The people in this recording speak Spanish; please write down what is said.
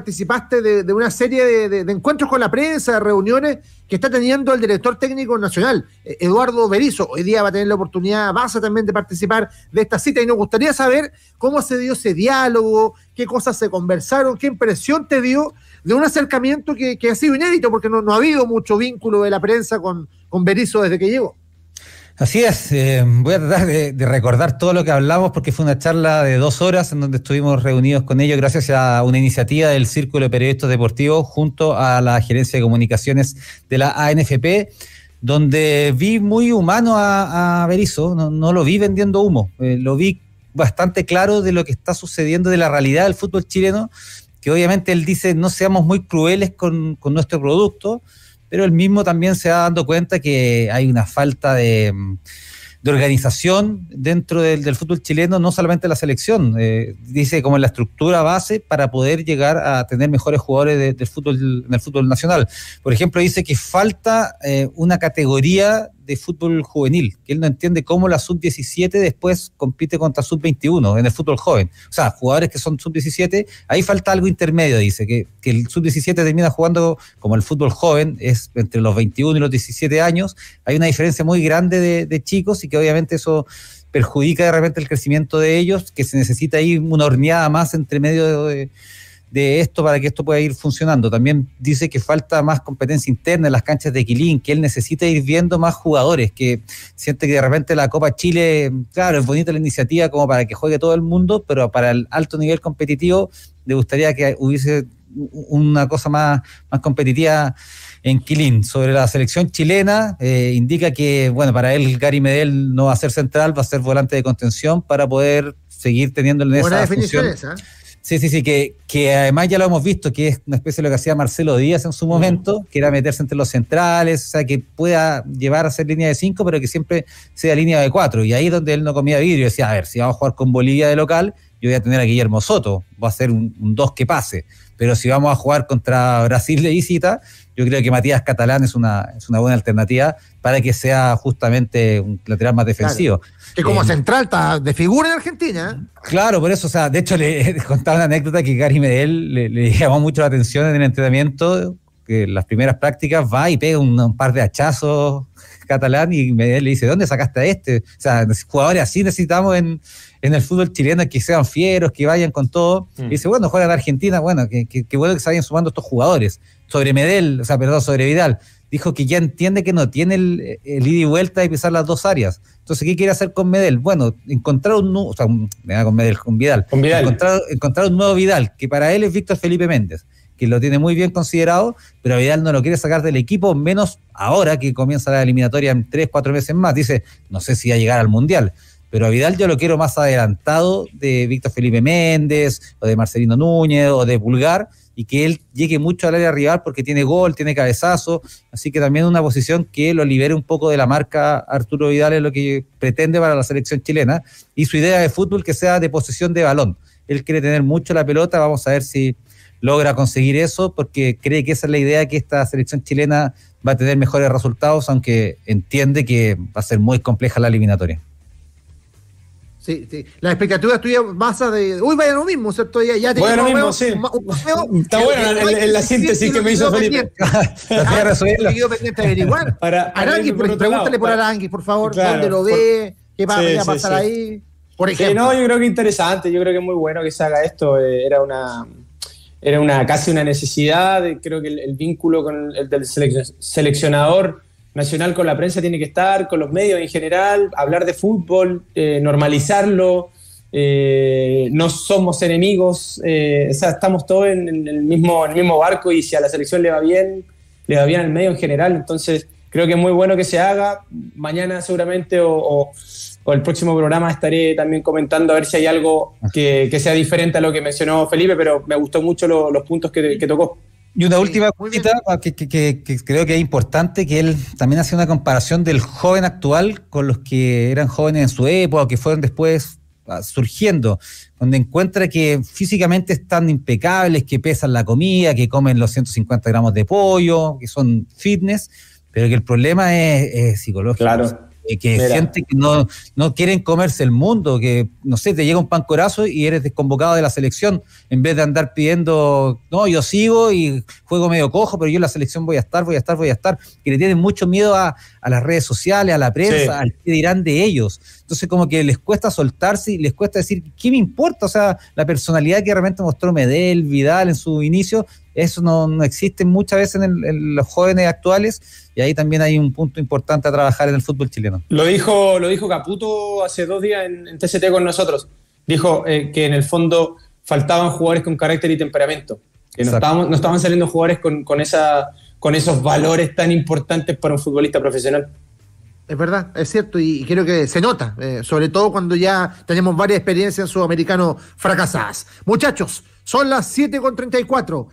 participaste de, una serie de, encuentros con la prensa, de reuniones que está teniendo el director técnico nacional, eh, Eduardo Berizo. Hoy día va a tener la oportunidad, vas también de participar de esta cita y nos gustaría saber cómo se dio ese diálogo, qué cosas se conversaron, qué impresión te dio de un acercamiento que, ha sido inédito porque no, ha habido mucho vínculo de la prensa con, con Berizo desde que llegó. Así es, eh, voy a tratar de, recordar todo lo que hablamos porque fue una charla de dos horas en donde estuvimos reunidos con ellos gracias a una iniciativa del Círculo de Periodistas Deportivos junto a la Gerencia de Comunicaciones de la ANFP, donde vi muy humano a, a no, lo vi vendiendo humo, eh, lo vi bastante claro de lo que está sucediendo, de la realidad del fútbol chileno, que obviamente él dice no seamos muy crueles con nuestro producto, pero el mismo también se ha dado cuenta que hay una falta de, mm, organización dentro del, fútbol chileno, no solamente la selección, eh, dice como la estructura base para poder llegar a tener mejores jugadores del fútbol, el fútbol nacional. Por ejemplo, dice que falta eh, una categoría de fútbol juvenil, que él no entiende cómo la sub-17 después compite contra sub-21 en el fútbol joven. O sea, jugadores que son sub-17, ahí falta algo intermedio, dice, que, el sub-17 termina jugando como el fútbol joven, es entre los 21 y los 17 años, hay una diferencia muy grande de, chicos y que obviamente eso perjudica de repente el crecimiento de ellos, que se necesita ahí una horneada más entre medio de de esto para que esto pueda ir funcionando. También dice que falta más competencia interna en las canchas de Quilín, que él necesita ir viendo más jugadores, que siente que de repente la Copa Chile, claro, es bonita la iniciativa como para que juegue todo el mundo, pero para el alto nivel competitivo le gustaría que hubiese una cosa más, más competitiva en Quilín. Sobre la selección chilena, eh, indica que, bueno, para él Gary Medel no va a ser central, va a ser volante de contención para poder seguir teniendo en esa función. Esa. ¿eh? Sí, sí, sí, que, que además ya lo hemos visto, que es una especie de lo que hacía Marcelo Díaz en su mm. momento, que era meterse entre los centrales, o sea, que pueda llevar a ser línea de 5, pero que siempre sea línea de 4. Y ahí es donde él no comía vidrio, decía, a ver, si vamos a jugar con Bolivia de local, yo voy a tener a Guillermo Soto, va a ser un dos que pase pero si vamos a jugar contra Brasil de visita, yo creo que Matías Catalán es una, es una buena alternativa para que sea justamente un lateral más defensivo. Que como eh, central está de figura en Argentina. ¿eh? Claro, por eso, o sea, de hecho le contaba una anécdota que Gary Medel le, le llamó mucho la atención en el entrenamiento que las primeras prácticas va y pega un, par de hachazos catalán y me, le dice, ¿dónde sacaste a este? O sea, jugadores así necesitamos en, el fútbol chileno que sean fieros, que vayan con todo. Mm. Y dice, bueno, juegan en Argentina, bueno, que, bueno que se vayan sumando estos jugadores. Sobre Medel, o sea, perdón, sobre Vidal, dijo que ya entiende que no tiene el, el ida y vuelta y pisar las dos áreas. Entonces, ¿qué quiere hacer con Medel? Bueno, encontrar un nuevo, o sea, con Medel, con Vidal. Encontrar, encontrar un nuevo Vidal, que para él es Víctor Felipe Méndez que lo tiene muy bien considerado, pero Vidal no lo quiere sacar del equipo, menos ahora que comienza la eliminatoria en tres, cuatro meses más. Dice, no sé si va a llegar al Mundial, pero a Vidal yo lo quiero más adelantado de Víctor Felipe Méndez, o de Marcelino Núñez, o de Pulgar, y que él llegue mucho al área rival porque tiene gol, tiene cabezazo, así que también una posición que lo libere un poco de la marca Arturo Vidal es lo que pretende para la selección chilena, y su idea de fútbol que sea de posesión de balón. Él quiere tener mucho la pelota, vamos a ver si logra conseguir eso porque cree que esa es la idea que esta selección chilena va a tener mejores resultados, aunque entiende que va a ser muy compleja la eliminatoria. Sí, sí. La expectativa tuya basa de. Uy, vaya lo mismo, ¿cierto? Ya, ya bueno, mismo, sí. Está bueno la, la, síntesis que me hizo Felipe. Ah, averiguar. Para, a por, pregúntale por Arangui, por favor, dónde lo ve, qué va a pasar ahí. Por ejemplo. no, yo creo que interesante, yo creo que es muy bueno que se haga esto. Eh, era una era una, casi una necesidad. Creo que el, vínculo con el del seleccionador nacional con la prensa tiene que estar, con los medios en general, hablar de fútbol, eh, normalizarlo. Eh, no somos enemigos, eh, estamos todos en, el mismo, en el mismo barco y si a la selección le va bien, le va bien al medio en general. Entonces, creo que es muy bueno que se haga. Mañana seguramente o, el próximo programa estaré también comentando a ver si hay algo que, sea diferente a lo que mencionó Felipe, pero me gustó mucho los puntos que, tocó. Y una última cosita ah, que, creo que es importante, que él también hace una comparación del joven actual con los que eran jóvenes en su época, o que fueron después ah, surgiendo, donde encuentra que físicamente están impecables, que pesan la comida, que comen los 150 gramos de pollo, que son fitness, pero que el problema es, psicológico. Eh, que hay gente que no, no, quieren comerse el mundo, que no sé, te llega un pancorazo y eres desconvocado de la selección, en vez de andar pidiendo, no, yo sigo y juego medio cojo, pero yo en la selección voy a estar, voy a estar, voy a estar, que le tienen mucho miedo a, las redes sociales, a la prensa, al que dirán de ellos. Entonces como que les cuesta soltarse y les cuesta decir, ¿qué me importa? O sea, la personalidad que realmente mostró Medel, Vidal en su inicio, eso no, no existe muchas veces en, los jóvenes actuales y ahí también hay un punto importante a trabajar en el fútbol chileno. Lo dijo, lo dijo Caputo hace dos días en, TCT con nosotros. Dijo eh, que en el fondo faltaban jugadores con carácter y temperamento, que no estaban, no estaban, saliendo jugadores con, con, esa, con esos valores tan importantes para un futbolista profesional. Es verdad, es cierto, y, creo que se nota, eh, sobre todo cuando ya tenemos varias experiencias sudamericanos fracasadas. Muchachos, son las con 7.34.